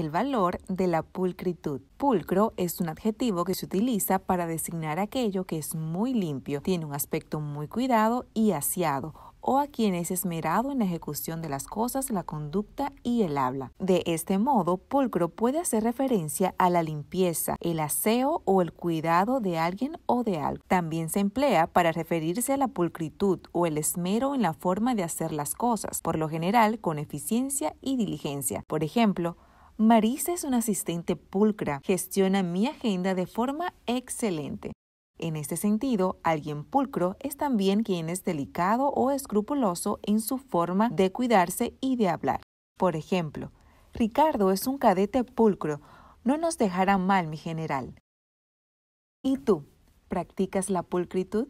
el valor de la pulcritud. Pulcro es un adjetivo que se utiliza para designar aquello que es muy limpio, tiene un aspecto muy cuidado y aseado o a quien es esmerado en la ejecución de las cosas, la conducta y el habla. De este modo, pulcro puede hacer referencia a la limpieza, el aseo o el cuidado de alguien o de algo. También se emplea para referirse a la pulcritud o el esmero en la forma de hacer las cosas, por lo general con eficiencia y diligencia. Por ejemplo, Marisa es una asistente pulcra, gestiona mi agenda de forma excelente. En este sentido, alguien pulcro es también quien es delicado o escrupuloso en su forma de cuidarse y de hablar. Por ejemplo, Ricardo es un cadete pulcro, no nos dejará mal mi general. ¿Y tú? ¿Practicas la pulcritud?